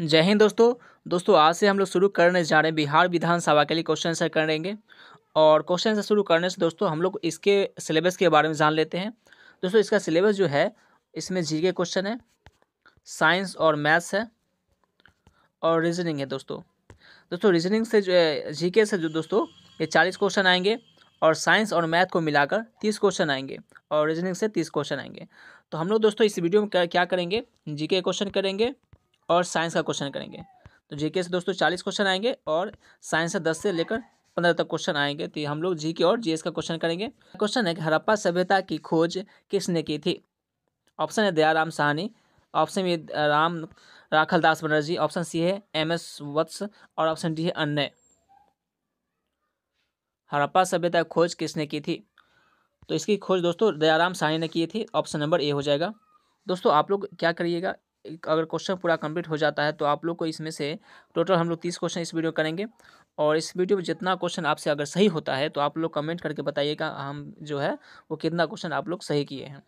जय हिंद दोस्तों दोस्तों आज से हम लोग शुरू करने जा रहे हैं बिहार विधानसभा के लिए क्वेश्चन आंसर करेंगे और क्वेश्चन आंसर शुरू करने से दोस्तों हम लोग इसके सिलेबस के बारे में जान लेते हैं दोस्तों इसका सिलेबस जो है इसमें जी के क्वेश्चन है साइंस और मैथ्स है और रीजनिंग है दोस्तों दोस्तों रीजनिंग से जो है जी के से जो दोस्तों ये चालीस क्वेश्चन आएंगे और साइंस और मैथ को मिलाकर तीस क्वेश्चन आएंगे और रीजनिंग से तीस क्वेश्चन आएंगे तो हम लोग दोस्तों इस वीडियो में क्या करेंगे के क्वेश्चन करेंगे और साइंस का क्वेश्चन करेंगे तो जीके से दोस्तों चालीस क्वेश्चन आएंगे और साइंस से दस से लेकर पंद्रह तक क्वेश्चन आएंगे तो हम लोग जी के और जीएस का क्वेश्चन करेंगे क्वेश्चन है कि हरप्पा सभ्यता की खोज किसने की थी ऑप्शन है Dayaram Sahni option B Ram Rakhal Das Banerjee option C है एम एस वत्स और ऑप्शन डी है अन्य हरप्पा सभ्यता की खोज किसने की थी तो इसकी खोज दोस्तों दयाराम साहनी ने की थी ऑप्शन नंबर ए हो जाएगा दोस्तों आप लोग क्या करिएगा अगर क्वेश्चन पूरा कंप्लीट हो जाता है तो आप लोग को इसमें से टोटल हम लोग तीस क्वेश्चन इस वीडियो करेंगे और इस वीडियो में जितना क्वेश्चन आपसे अगर सही होता है तो आप लोग कमेंट करके बताइएगा हम जो है वो कितना क्वेश्चन आप लोग सही किए हैं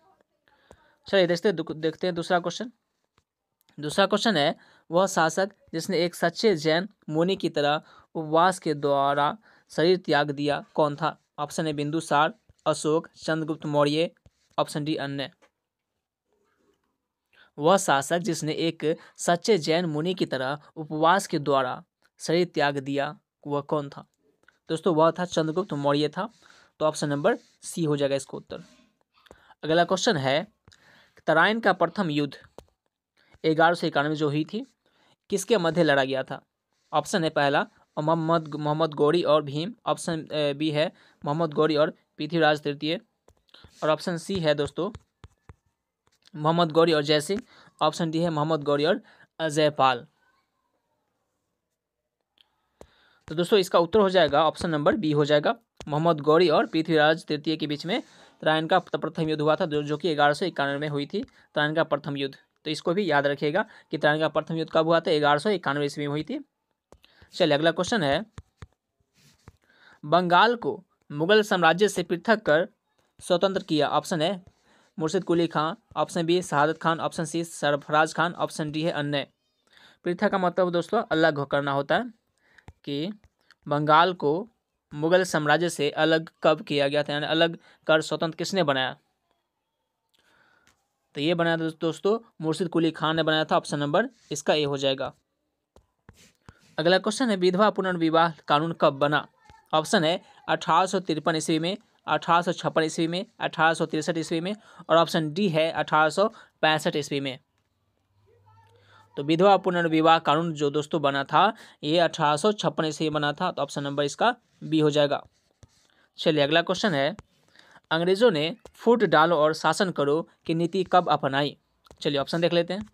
चलिए देखते देखते हैं दूसरा क्वेश्चन दूसरा क्वेश्चन है वह शासक जिसने एक सच्चे जैन मुनि की तरह उपवास के द्वारा शरीर त्याग दिया कौन था option A Bindusara Ashoka Chandragupta Maurya option D अन्य वह शासक जिसने एक सच्चे जैन मुनि की तरह उपवास के द्वारा शरीर त्याग दिया वह कौन था दोस्तों वह था चंद्रगुप्त मौर्य था तो ऑप्शन नंबर सी हो जाएगा इसका उत्तर अगला क्वेश्चन है तराइन का प्रथम युद्ध ग्यारह सौ इक्यानवे जो हुई थी किसके मध्य लड़ा गया था ऑप्शन है पहला मोहम्मद मोहम्मद गौरी और भीम ऑप्शन बी है मोहम्मद गौरी और पृथ्वीराज तृतीय और ऑप्शन सी है दोस्तों मोहम्मद गौरी और जय सिंह ऑप्शन डी है मोहम्मद गौरी और अजय पाल तो दोस्तों इसका उत्तर हो जाएगा ऑप्शन नंबर बी हो जाएगा मोहम्मद गौरी और पृथ्वीराज तृतीय के बीच में तरायन का प्रथम युद्ध हुआ था जो, कि ग्यारह सौ इक्यानवे में हुई थी तरायन का प्रथम युद्ध तो इसको भी याद रखिएगा कि तरायन का प्रथम युद्ध कब हुआ था ग्यारह सौ इक्यानवे ईस्वी में हुई थी चलिए अगला क्वेश्चन है बंगाल को मुगल साम्राज्य से पृथक कर स्वतंत्र किया ऑप्शन है मुर्शिद कुली खां option B Shahadat Khan option C Sarfaraz Khan option D है अन्य पृथा का मतलब दोस्तों अलग करना होता है कि बंगाल को मुगल साम्राज्य से अलग कब किया गया था यानी अलग कर स्वतंत्र किसने बनाया तो ये बनाया था दोस्तों मुर्शिद कुली खान ने बनाया था ऑप्शन नंबर इसका ए हो जाएगा अगला क्वेश्चन है विधवा पुनर्विवाह कानून कब बना ऑप्शन है अठारह ईस्वी में अठारह सौ छप्पन ईस्वी में अठारह सौ तिरसठ ईस्वी में और ऑप्शन डी है अठारह सौ पैंसठ ईस्वी में तो विधवा पुनर्विवाह कानून जो दोस्तों बना था ये अठारह सौ छप्पन ईस्वी बना था तो ऑप्शन नंबर इसका बी हो जाएगा चलिए अगला क्वेश्चन है अंग्रेजों ने फूट डालो और शासन करो की नीति कब अपनाई चलिए ऑप्शन देख लेते हैं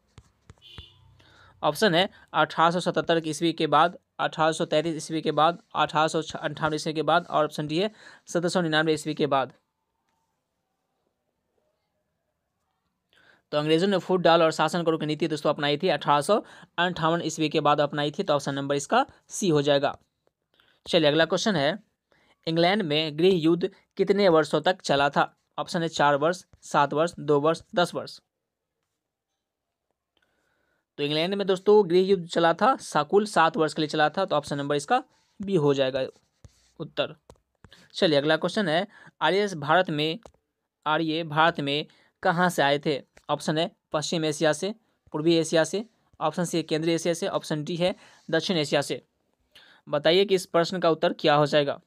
ऑप्शन है अठारह सौ सतहत्तर ईस्वी के बाद 1833 ईस्वी के बाद अठारह ईस्वी के बाद और ऑप्शन डी है सत्रह ईस्वी के बाद तो अंग्रेजों ने फूट डाल और शासन करो की नीति दोस्तों अपनाई थी अठारह सौ अंठावन ईस्वी के बाद अपनाई थी तो ऑप्शन नंबर इसका सी हो जाएगा चलिए अगला क्वेश्चन है इंग्लैंड में गृह युद्ध कितने वर्षों तक चला था ऑप्शन है चार वर्ष सात वर्ष दो वर्ष दस वर्ष तो इंग्लैंड में दोस्तों गृह युद्ध चला था साकुल सात वर्ष के लिए चला था तो ऑप्शन नंबर इसका बी हो जाएगा उत्तर चलिए अगला क्वेश्चन है आर्य भारत में आर्य भारत में कहाँ से आए थे ऑप्शन है पश्चिम एशिया से पूर्वी एशिया से ऑप्शन सी है केंद्रीय एशिया से ऑप्शन डी है दक्षिण एशिया से बताइए कि इस प्रश्न का उत्तर क्या हो जाएगा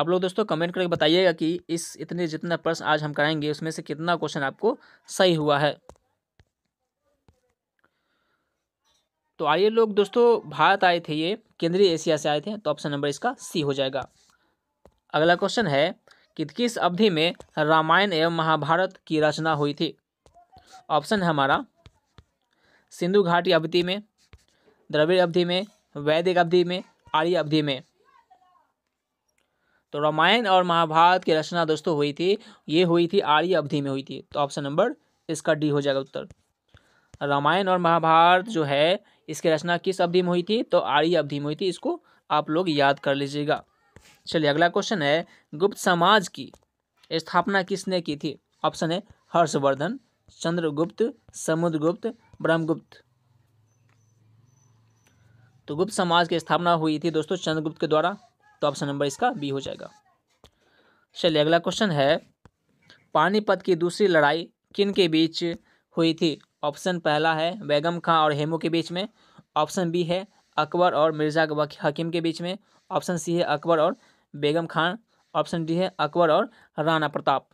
आप लोग दोस्तों कमेंट करके बताइएगा कि इस इतने जितना प्रश्न आज हम कराएंगे उसमें से कितना क्वेश्चन आपको सही हुआ है तो आर्य लोग दोस्तों भारत आए थे ये केंद्रीय एशिया से आए थे तो ऑप्शन नंबर इसका सी हो जाएगा अगला क्वेश्चन है कि किस अवधि में रामायण एवं महाभारत की रचना हुई थी ऑप्शन है हमारा सिंधु घाटी अवधि में द्रविड़ अवधि में वैदिक अवधि में आर्य अवधि में तो रामायण और महाभारत की रचना दोस्तों हुई थी ये हुई थी आर्य अवधि में हुई थी तो ऑप्शन नंबर इसका डी हो जाएगा उत्तर रामायण और महाभारत जो है इसकी रचना किस अवधि में हुई थी तो आर्य अवधि में हुई थी इसको आप लोग याद कर लीजिएगा चलिए अगला क्वेश्चन है गुप्त समाज की स्थापना किसने की थी ऑप्शन है हर्षवर्धन चंद्रगुप्त समुद्रगुप्त ब्रह्मगुप्त तो गुप्त समाज की स्थापना हुई थी दोस्तों चंद्रगुप्त के द्वारा तो ऑप्शन नंबर इसका बी हो जाएगा चलिए अगला क्वेश्चन है पानीपत की दूसरी लड़ाई किन के बीच हुई थी ऑप्शन पहला है बैगम खां और हेमू के बीच में ऑप्शन बी है अकबर और मिर्ज़ा हकीम के बीच में ऑप्शन सी है अकबर और बेगम खान ऑप्शन डी है अकबर और राणा प्रताप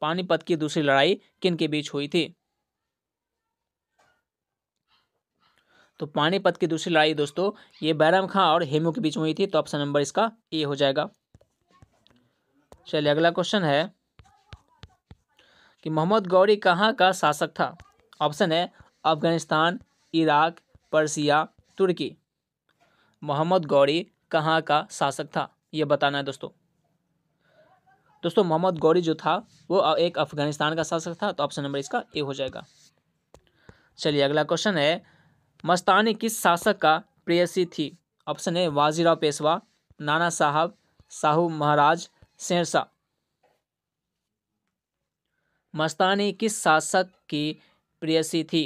पानीपत की दूसरी लड़ाई किन के बीच हुई थी तो पानीपत की दूसरी लड़ाई दोस्तों ये बैरम खां और हेमू के बीच हुई थी तो ऑप्शन नंबर इसका ए हो जाएगा चलिए अगला क्वेश्चन है कि मोहम्मद गौरी कहाँ का शासक था ऑप्शन है अफगानिस्तान इराक पर्सिया तुर्की मोहम्मद गौरी कहाँ का शासक था ये बताना है दोस्तों दोस्तों मोहम्मद गौरी जो था वो एक अफगानिस्तान का शासक था तो ऑप्शन नंबर इसका ए हो जाएगा चलिए अगला क्वेश्चन है मस्तानी किस शासक का प्रेयसी थी ऑप्शन है वाजीराव पेशवा नाना साहब साहू महाराज शेरशाह मस्तानी किस शासक की प्रियसी थी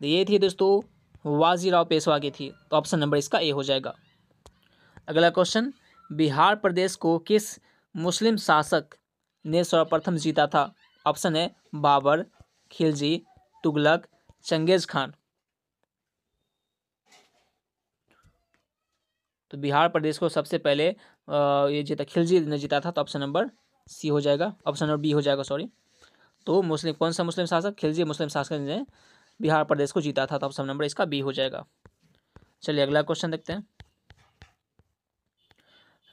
तो ये थी दोस्तों वाजीराव पेशवा की थी तो ऑप्शन नंबर इसका ए हो जाएगा अगला क्वेश्चन बिहार प्रदेश को किस मुस्लिम शासक ने सर्वप्रथम जीता था ऑप्शन है बाबर खिलजी तुगलक चंगेज खान तो बिहार प्रदेश को सबसे पहले ये जीता खिलजी ने जीता था तो ऑप्शन नंबर सी हो जाएगा ऑप्शन नंबर बी हो जाएगा सॉरी तो मुस्लिम कौन सा मुस्लिम शासक खिलजी मुस्लिम शासक ने बिहार प्रदेश को जीता था तो ऑप्शन नंबर इसका बी हो जाएगा चलिए अगला क्वेश्चन देखते हैं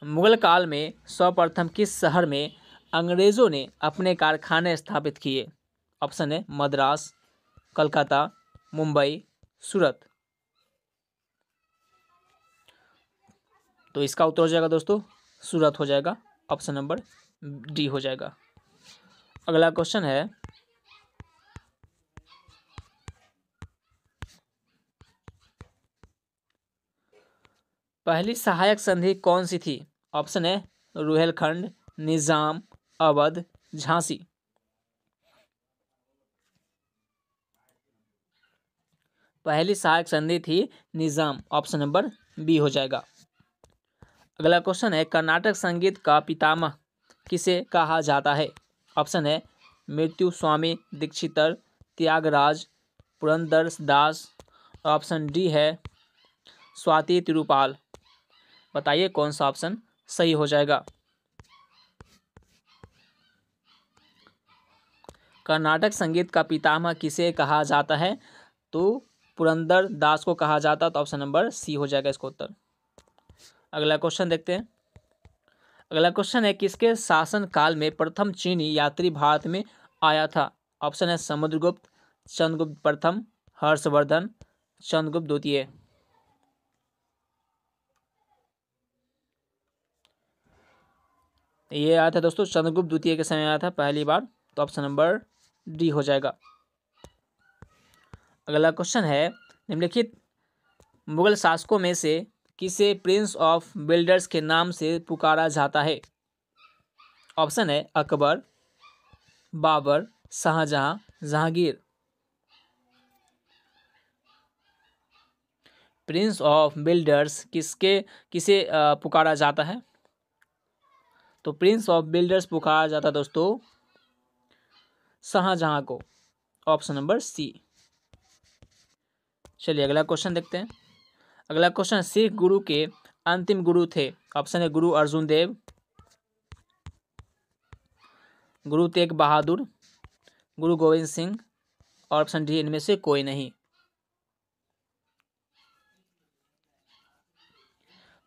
मुगल काल में सर्वप्रथम किस शहर में अंग्रेज़ों ने अपने कारखाने स्थापित किए ऑप्शन है मद्रास कलकत्ता मुंबई सूरत तो इसका उत्तर हो जाएगा दोस्तों सूरत हो जाएगा ऑप्शन नंबर डी हो जाएगा अगला क्वेश्चन है पहली सहायक संधि कौन सी थी ऑप्शन है रुहेलखंड निज़ाम अवध झांसी पहली सहायक संधि थी निज़ाम ऑप्शन नंबर बी हो जाएगा अगला क्वेश्चन है कर्नाटक संगीत का पितामह किसे कहा जाता है ऑप्शन है Muthuswami Dikshitar Tyagaraja Purandara Dasa option D है स्वाति तिरुपाल बताइए कौन सा ऑप्शन सही हो जाएगा कर्नाटक संगीत का पितामह किसे कहा जाता है तो पुरंदर दास को कहा जाता तो ऑप्शन नंबर सी हो जाएगा इसका उत्तर अगला क्वेश्चन देखते हैं अगला क्वेश्चन है किसके शासनकाल में प्रथम चीनी यात्री भारत में आया था ऑप्शन है समुद्रगुप्त चंद्रगुप्त प्रथम हर्षवर्धन चंद्रगुप्त द्वितीय ये आया था दोस्तों चंद्रगुप्त द्वितीय के समय आया था पहली बार तो ऑप्शन नंबर डी हो जाएगा अगला क्वेश्चन है निम्नलिखित मुगल शासकों में से किसे प्रिंस ऑफ बिल्डर्स के नाम से पुकारा जाता है ऑप्शन है Akbar Babur Shahjahan Jahangir prince of builders किसके किसे पुकारा जाता है तो प्रिंस ऑफ बिल्डर्स पुकारा जाता है दोस्तों शाहजहां को ऑप्शन नंबर सी चलिए अगला क्वेश्चन देखते हैं अगला क्वेश्चन सिख गुरु के अंतिम गुरु थे ऑप्शन है गुरु अर्जुन देव गुरु तेग बहादुर गुरु गोविंद सिंह और ऑप्शन डी इनमें से कोई नहीं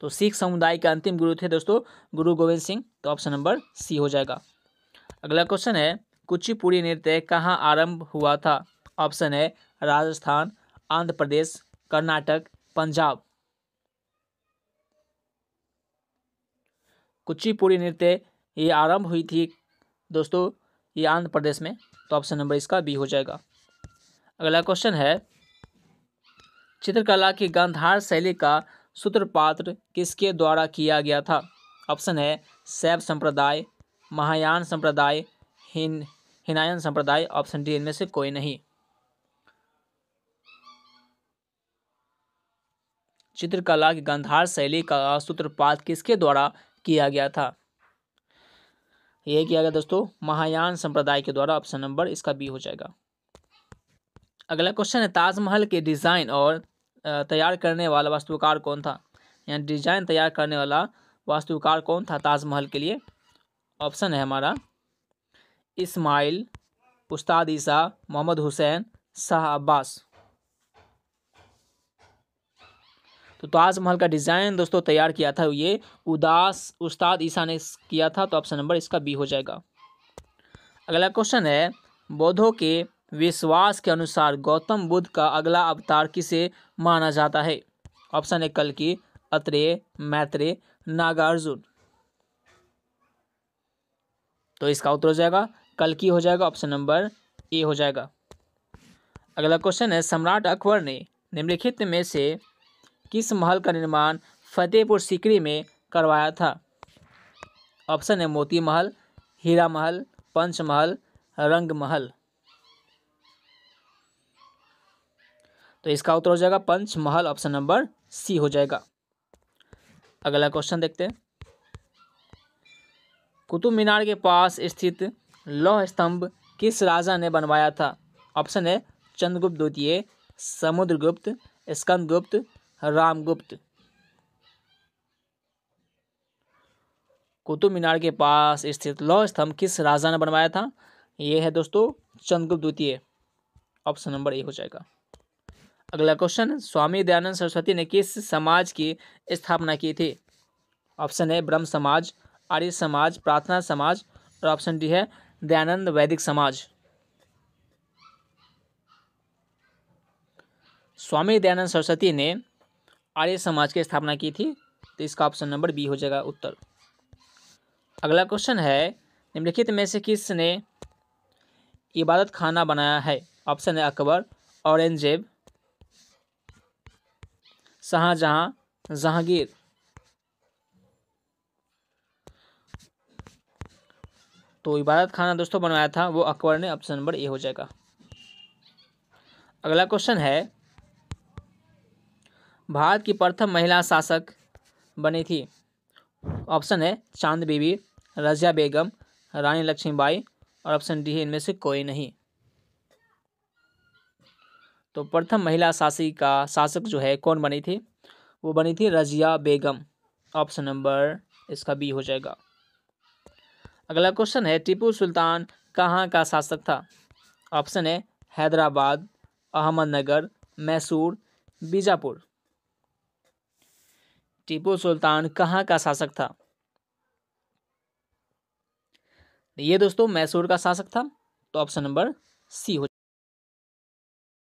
तो सिख समुदाय के अंतिम गुरु थे दोस्तों गुरु गोविंद सिंह तो ऑप्शन नंबर सी हो जाएगा अगला क्वेश्चन है कुचिपुड़ी नृत्य कहाँ आरंभ हुआ था ऑप्शन है राजस्थान आंध्र प्रदेश कर्नाटक पंजाब कुचिपुड़ी नृत्य ये आरंभ हुई थी दोस्तों ये आंध्र प्रदेश में तो ऑप्शन नंबर इसका बी हो जाएगा अगला क्वेश्चन है चित्रकला की गंधार शैली का सूत्रपात्र किसके द्वारा किया गया था ऑप्शन है सैव संप्रदाय महायान संप्रदाय हिन हिनायन संप्रदाय ऑप्शन डी इनमें से कोई नहीं चित्रकला की गंधार शैली का सूत्रपात किसके द्वारा किया गया था यह किया गया दोस्तों महायान संप्रदाय के द्वारा ऑप्शन नंबर इसका बी हो जाएगा अगला क्वेश्चन है ताजमहल के डिज़ाइन और तैयार करने वाला वास्तुकार कौन था यानी डिजाइन तैयार करने वाला वास्तुकार कौन था ताजमहल के लिए ऑप्शन है हमारा इस्माइल उस्ताद ईसा मोहम्मद हुसैन शाह अब्बास तो ताजमहल तो का डिज़ाइन दोस्तों तैयार किया था ये उदास उस्ताद ईसा ने किया था तो ऑप्शन नंबर इसका बी हो जाएगा अगला क्वेश्चन है बौद्धों के विश्वास के अनुसार गौतम बुद्ध का अगला अवतार किसे माना जाता है ऑप्शन है कल की अत्रेय मैत्रे नागार्जुन तो इसका उत्तर हो जाएगा कल की हो जाएगा ऑप्शन नंबर ए हो जाएगा अगला क्वेश्चन है सम्राट अकबर ने निम्नलिखित में से किस महल का निर्माण फतेहपुर सिकरी में करवाया था ऑप्शन है मोती महल हीरा महल पंच महल रंग महल तो इसका उत्तर हो जाएगा पंच महल ऑप्शन नंबर सी हो जाएगा अगला क्वेश्चन देखते हैं कुतुब मीनार के पास स्थित लौह स्तंभ किस राजा ने बनवाया था ऑप्शन है चंद्रगुप्त द्वितीय समुद्रगुप्त स्कंदगुप्त रामगुप्त कुतुब मीनार के पास स्थित लौह स्तंभ किस राजा ने बनवाया था ये है दोस्तों चंद्रगुप्त द्वितीय ऑप्शन नंबर ए हो जाएगा अगला क्वेश्चन स्वामी दयानंद सरस्वती ने किस समाज की स्थापना की थी ऑप्शन है ब्रह्म समाज आर्य समाज प्रार्थना समाज और ऑप्शन डी है दयानंद वैदिक समाज स्वामी दयानंद सरस्वती ने आर्य समाज की स्थापना की थी तो इसका ऑप्शन नंबर बी हो जाएगा उत्तर अगला क्वेश्चन है निम्नलिखित में से किसने इबादत खाना बनाया है ऑप्शन है अकबर औरंगजेब शाहजहाँ जहांगीर तो इबादत खाना दोस्तों बनवाया था वो अकबर ने ऑप्शन नंबर ए हो जाएगा अगला क्वेश्चन है भारत की प्रथम महिला शासक बनी थी ऑप्शन है चांद बीबी रजिया बेगम रानी लक्ष्मीबाई और ऑप्शन डी है इनमें से कोई नहीं तो प्रथम महिला शासी का शासक जो है कौन बनी थी वो बनी थी रजिया बेगम ऑप्शन नंबर इसका बी हो जाएगा अगला क्वेश्चन है टीपू सुल्तान कहाँ का शासक था ऑप्शन है हैदराबाद अहमदनगर मैसूर बीजापुर टीपू सुल्तान कहाँ का शासक था ये दोस्तों मैसूर का शासक था तो ऑप्शन नंबर सी हो